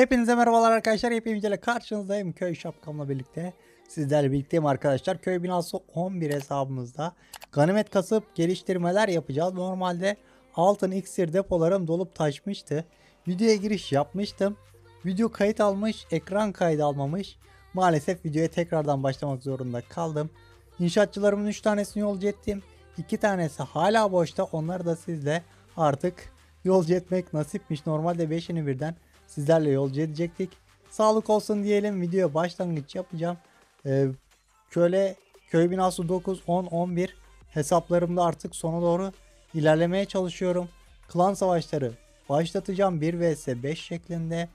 Hepinize merhabalar arkadaşlar. Hepimiziyle karşınızdayım. Köy şapkamla birlikte. Sizlerle birlikteyim arkadaşlar. Köy binası 11 hesabımızda. Ganimet kasıp geliştirmeler yapacağız. Normalde altın iksir depolarım dolup taşmıştı. Videoya giriş yapmıştım. Video kayıt almış, ekran kaydı almamış. Maalesef videoya tekrardan başlamak zorunda kaldım. İnşaatçılarımın 3 tanesini yolcu ettim. 2 tanesi hala boşta. Onları da sizle artık yolcu etmek nasipmiş. Normalde 5'ini birden sizlerle yolcu edecektik. Sağlık olsun diyelim. Videoya başlangıç yapacağım. Ee, köle köy binası 9, 10, 11 hesaplarımda artık sona doğru ilerlemeye çalışıyorum. Klan savaşları başlatacağım 1 vs 5 şeklinde.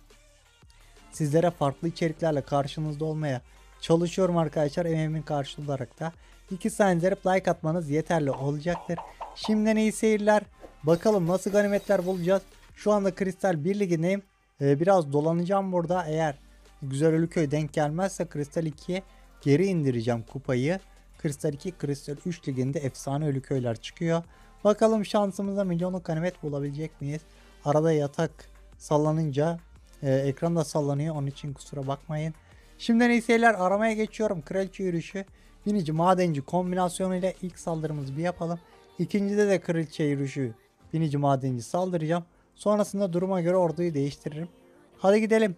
Sizlere farklı içeriklerle karşınızda olmaya çalışıyorum arkadaşlar. Emeğimin karşılığı olarak da. 2 saniye like atmanız yeterli olacaktır. Şimdiden iyi seyirler. Bakalım nasıl ganimetler bulacağız. Şu anda Kristal 1 ligindeyim. Ee, biraz dolanacağım burada. Eğer Güzel Ölüköy denk gelmezse Kristal 2'ye geri indireceğim kupayı. Kristal 2, Kristal 3 liginde efsane Ölüköyler çıkıyor. Bakalım şansımıza milyonluk kanimet bulabilecek miyiz? Arada yatak sallanınca e, ekran da sallanıyor. Onun için kusura bakmayın. Şimdi iyi seyirler. Aramaya geçiyorum. Kraliçe yürüyüşü. Binici madenci kombinasyonuyla ilk saldırımızı bir yapalım. İkincide de kraliçe yürüyüşü. Binici madenci saldıracağım. Sonrasında duruma göre orduyu değiştiririm. Hadi gidelim.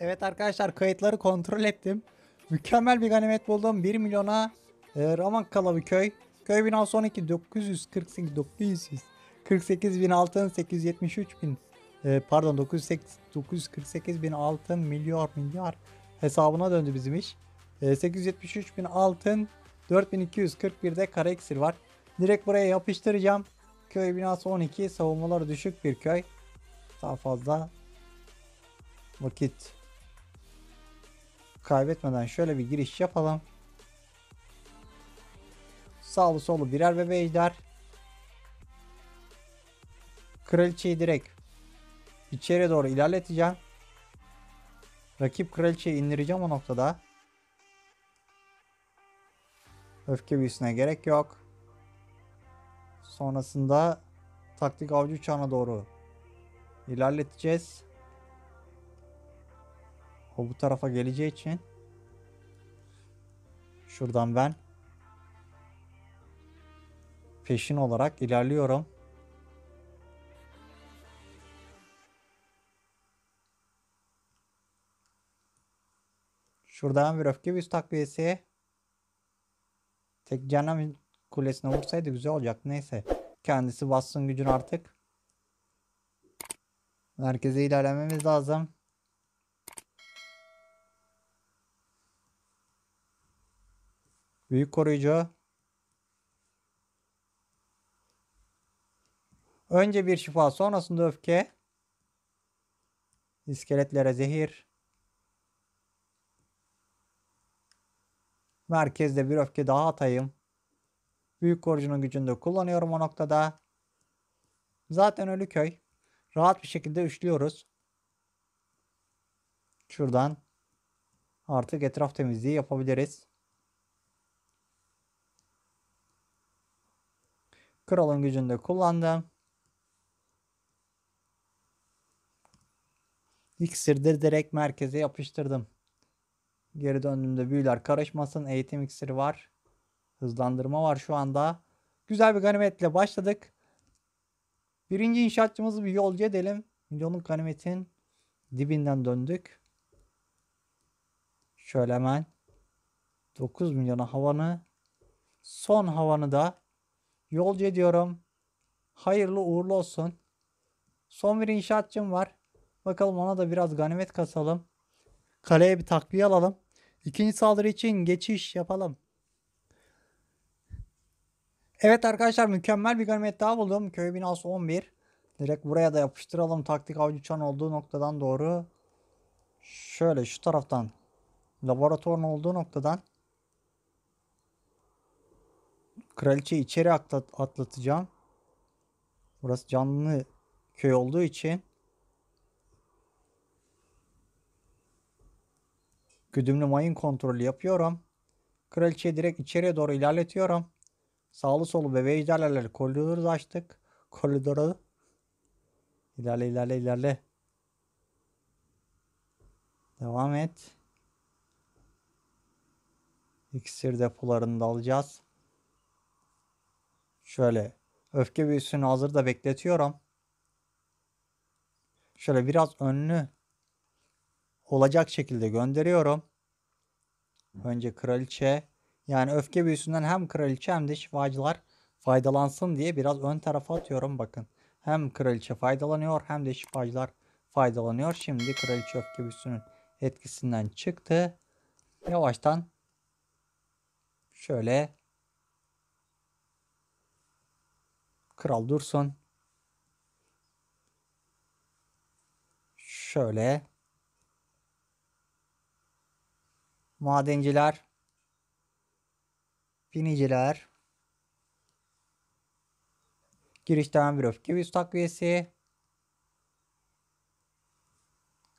Evet arkadaşlar kayıtları kontrol ettim. Mükemmel bir ganimet buldum. 1 milyona e, Ramakkala bir köy. Köy binası 12 948 948 bin altın 873 bin e, pardon 908, 948 bin altın milyar milyar hesabına döndü bizim iş. E, 873 bin altın 4241'de kara eksir var. Direkt buraya yapıştıracağım. Köy binası 12. Savunmaları düşük bir köy. Daha fazla vakit kaybetmeden şöyle bir giriş yapalım. Sağlı solu birer ve beyler. Kraliçeyi direkt içeri doğru ilerleteceğim. Rakip kraliçeyi indireceğim o noktada. Öfke büyüsüne gerek yok. Sonrasında taktik avcı uçağına doğru ilerleteceğiz. O bu tarafa geleceği için şuradan ben peşin olarak ilerliyorum. Şuradan bir öfke bir üst takviyesi. Tek canım kulesine vursaydı güzel olacak. Neyse. Kendisi bastın gücün artık. Merkeze ilerlememiz lazım. Büyük koruyucu. Önce bir şifa sonrasında öfke. İskeletlere zehir. Merkezde bir öfke daha atayım. Büyük korucunun gücünü de kullanıyorum o noktada. Zaten ölü köy. Rahat bir şekilde üçlüyoruz. Şuradan artık etraf temizliği yapabiliriz. Kralın gücünü de kullandım. İksirdir direkt merkeze yapıştırdım. Geri döndüğümde büyüler karışmasın. Eğitim iksiri var. Hızlandırma var şu anda. Güzel bir ganimetle başladık. Birinci inşaatçımızı bir yolcu edelim. Milyonun ganimetin dibinden döndük. Şöyle hemen 9 milyona havanı son havanı da yolcu ediyorum. Hayırlı uğurlu olsun. Son bir inşaatçım var. Bakalım ona da biraz ganimet kasalım. Kaleye bir takviye alalım. İkinci saldırı için geçiş yapalım. Evet arkadaşlar mükemmel bir ganimet daha buldum. Köy binası 11. Direkt buraya da yapıştıralım. Taktik avcı uçan olduğu noktadan doğru. Şöyle şu taraftan. Laboratuvarın olduğu noktadan. Kraliçeyi içeri atlat atlatacağım. Burası canlı köy olduğu için. Güdümlü mayın kontrolü yapıyorum. Kraliçeyi direkt içeriye doğru ilerletiyorum. Sağlı solu ve vejderlerle koridoruz açtık. Koridoru. ilerle ilerle ilerle. Devam et. İksir depolarını da alacağız. Şöyle öfke büyüsünü hazır da bekletiyorum. Şöyle biraz önlü olacak şekilde gönderiyorum. Önce kraliçe yani öfke büyüsünden hem kraliçe hem de şifacılar faydalansın diye biraz ön tarafa atıyorum bakın. Hem kraliçe faydalanıyor hem de şifacılar faydalanıyor. Şimdi kraliçe öfke büyüsünün etkisinden çıktı. Yavaştan şöyle kral dursun. Şöyle madenciler Biniciler. Girişten bir öfke üst takviyesi.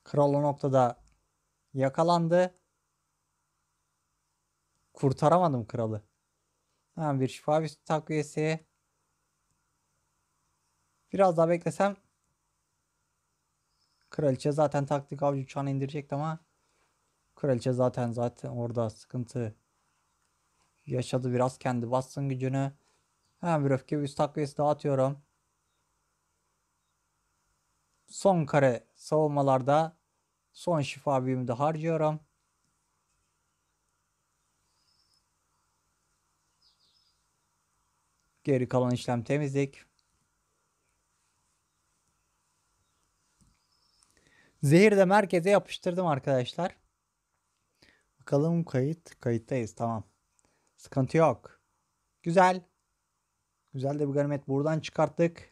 Kral noktada yakalandı. Kurtaramadım kralı. Hemen bir şifa bir takviyesi. Biraz daha beklesem Kraliçe zaten taktik avcı uçağını indirecek ama Kraliçe zaten zaten orada sıkıntı Yaşadı biraz kendi bastın gücünü. Hemen bir öfke üst takviyesi dağıtıyorum. Son kare savunmalarda son şifa büyümü de harcıyorum. Geri kalan işlem temizlik. Zehir de merkeze yapıştırdım arkadaşlar. Bakalım kayıt. Kayıttayız tamam. Sıkıntı yok. Güzel. Güzel de bir ganimet buradan çıkarttık.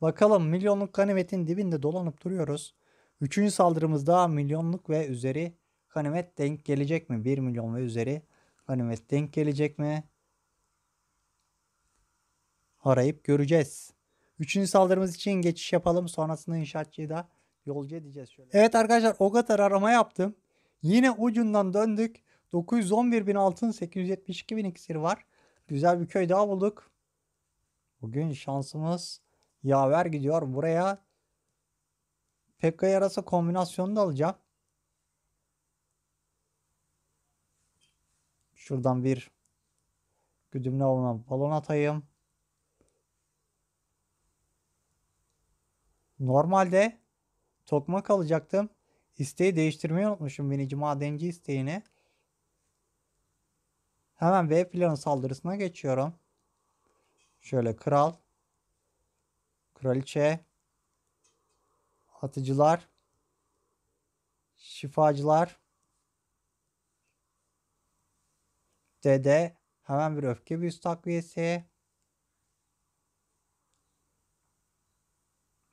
Bakalım milyonluk ganimetin dibinde dolanıp duruyoruz. Üçüncü saldırımızda milyonluk ve üzeri ganimet denk gelecek mi? Bir milyon ve üzeri ganimet denk gelecek mi? Arayıp göreceğiz. Üçüncü saldırımız için geçiş yapalım. Sonrasında inşaatçıyı da yolcu edeceğiz şöyle. Evet arkadaşlar o kadar arama yaptım. Yine ucundan döndük. 911 bin altın, 872 bin iksir var. Güzel bir köy daha bulduk. Bugün şansımız yaver gidiyor. Buraya Pekka yarasa kombinasyonu da alacağım. Şuradan bir güdümlü olan balon atayım. Normalde tokmak alacaktım. İsteği değiştirmeyi unutmuşum binici madenci isteğini. Hemen B planı saldırısına geçiyorum. Şöyle kral. Kraliçe. Atıcılar. Şifacılar. Dede. Hemen bir öfke büyüsü takviyesi.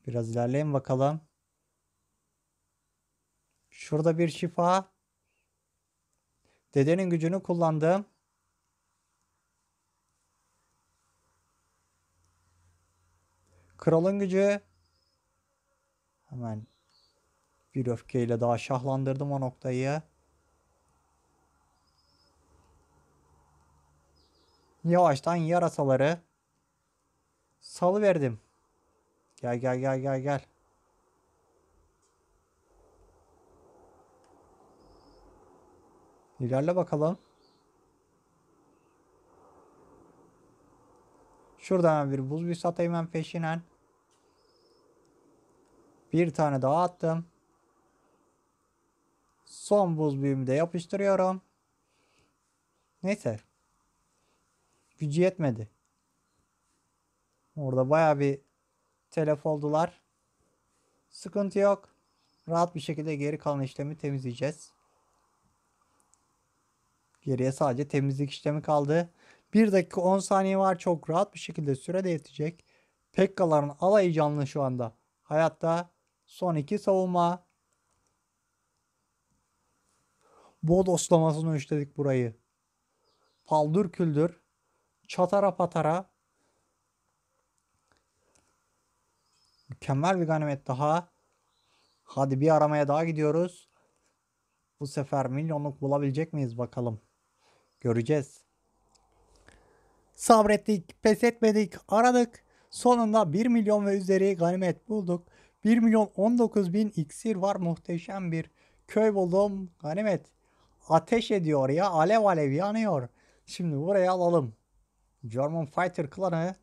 Biraz ilerleyin bakalım. Şurada bir şifa. Dedenin gücünü kullandım. kralın gücü. Hemen bir öfkeyle daha şahlandırdım o noktayı. Yavaştan yarasaları salıverdim. Gel gel gel gel gel. İlerle bakalım. Şuradan bir buz bir satayım ben peşinen. Bir tane daha attım. Son buz büyümü de yapıştırıyorum. Neyse. Gücü yetmedi. Orada baya bir telef oldular. Sıkıntı yok. Rahat bir şekilde geri kalan işlemi temizleyeceğiz. Geriye sadece temizlik işlemi kaldı. 1 dakika 10 saniye var. Çok rahat bir şekilde süre yetecek. Pekkaların alayı canlı şu anda. Hayatta Son iki savunma. Bodoslamasını üçledik burayı. Paldır küldür. Çatara patara. Mükemmel bir ganimet daha. Hadi bir aramaya daha gidiyoruz. Bu sefer milyonluk bulabilecek miyiz bakalım. Göreceğiz. Sabrettik, pes etmedik, aradık. Sonunda 1 milyon ve üzeri ganimet bulduk. 1 milyon 19 bin iksir var muhteşem bir köy buldum ganimet. Ateş ediyor ya alev alev yanıyor. Şimdi buraya alalım. German Fighter klanı.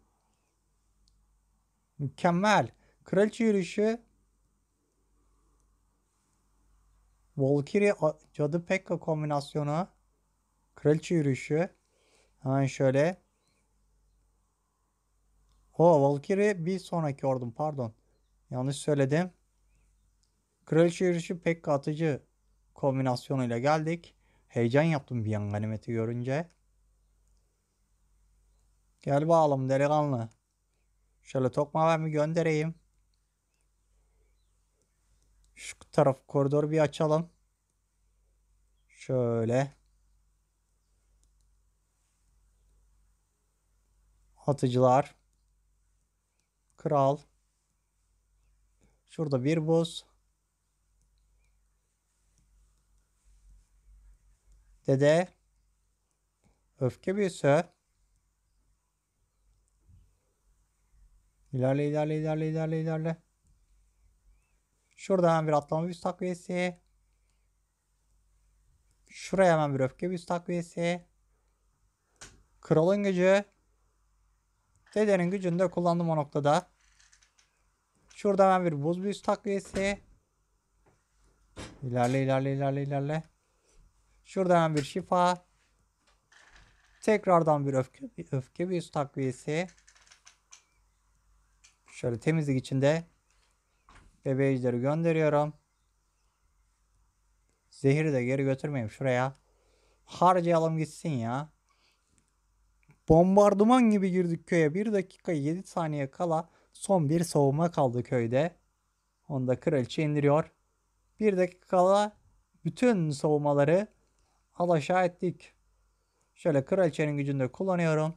Mükemmel. Kraliçe yürüyüşü. Valkyrie Cadı Pekka kombinasyonu. Kraliçe yürüyüşü. Hemen şöyle. O Valkyrie bir sonraki ordum pardon. Yanlış söyledim. Kraliçe yürüyüşü pek katıcı kombinasyonuyla geldik. Heyecan yaptım bir an ganimeti görünce. Gel bakalım delikanlı. Şöyle tokma ben bir göndereyim. Şu taraf koridor bir açalım. Şöyle. Atıcılar. Kral. Şurada bir boz. Dede. Öfke büyüsü. İlerle ilerle ilerle ilerle ilerle. Şurada hemen bir atlama büyüsü takviyesi. Şuraya hemen bir öfke büyüsü takviyesi. Kralın gücü. Dedenin gücünü de kullandım o noktada. Şurada hemen bir buz büyüsü takviyesi. İlerle ilerle ilerle ilerle. Şurada hemen bir şifa. Tekrardan bir öfke, öfke büyüsü takviyesi. Şöyle temizlik içinde bebeğicileri gönderiyorum. Zehri de geri götürmeyeyim şuraya. Harcayalım gitsin ya. Bombardıman gibi girdik köye. bir dakika 7 saniye kala Son bir soğuma kaldı köyde. Onu da kraliçe indiriyor. Bir dakika kala bütün soğumaları alaşağı ettik. Şöyle kraliçenin gücünü de kullanıyorum.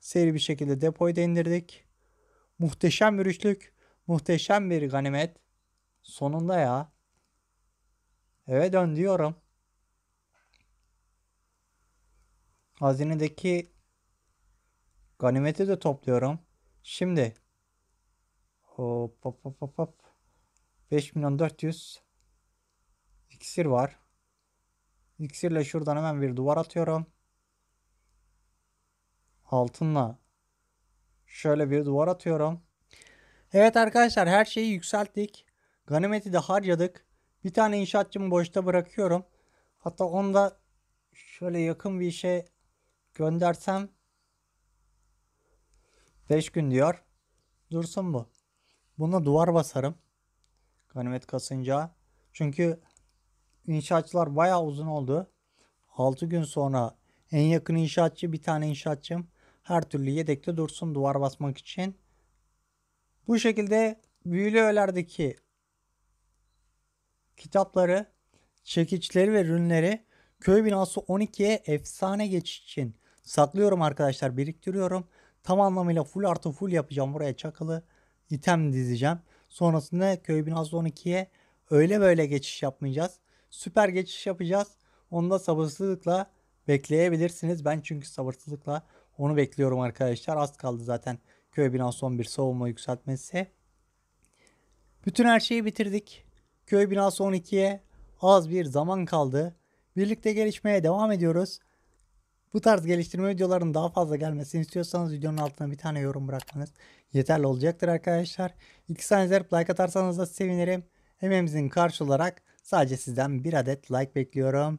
Seri bir şekilde depoyu da indirdik. Muhteşem bir üçlük. Muhteşem bir ganimet. Sonunda ya. Eve dön diyorum. Hazinedeki ganimeti de topluyorum. Şimdi Hop hop hop hop 5 milyon 400. İksir var. İksirle şuradan hemen bir duvar atıyorum. Altınla şöyle bir duvar atıyorum. Evet arkadaşlar her şeyi yükselttik. Ganimeti de harcadık. Bir tane inşaatçımı boşta bırakıyorum. Hatta onu da şöyle yakın bir işe göndersem 5 gün diyor. Dursun bu. Buna duvar basarım. Ganimet kasınca. Çünkü inşaatçılar bayağı uzun oldu. 6 gün sonra en yakın inşaatçı bir tane inşaatçım her türlü yedekte dursun duvar basmak için. Bu şekilde büyülü ölerdeki kitapları, çekiçleri ve rünleri köy binası 12'ye efsane geç için saklıyorum arkadaşlar biriktiriyorum. Tam anlamıyla full artı full yapacağım buraya çakılı item dizeceğim. Sonrasında köy 1012'ye öyle böyle geçiş yapmayacağız. Süper geçiş yapacağız. Onu da sabırsızlıkla bekleyebilirsiniz. Ben çünkü sabırsızlıkla onu bekliyorum arkadaşlar. Az kaldı zaten köy 1011 savunma yükseltmesi. Bütün her şeyi bitirdik. Köy binası 12'ye az bir zaman kaldı. Birlikte gelişmeye devam ediyoruz. Bu tarz geliştirme videolarının daha fazla gelmesini istiyorsanız videonun altına bir tane yorum bırakmanız yeterli olacaktır arkadaşlar. İki saniye like atarsanız da sevinirim. Emeğimizin karşı olarak sadece sizden bir adet like bekliyorum.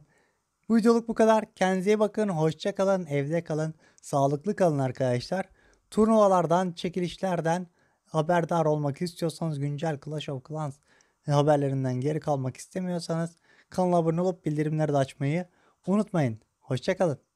Bu videoluk bu kadar. Kendinize bakın. Hoşça kalın. Evde kalın. Sağlıklı kalın arkadaşlar. Turnuvalardan, çekilişlerden haberdar olmak istiyorsanız güncel Clash of Clans haberlerinden geri kalmak istemiyorsanız kanala abone olup bildirimleri de açmayı unutmayın. Hoşçakalın.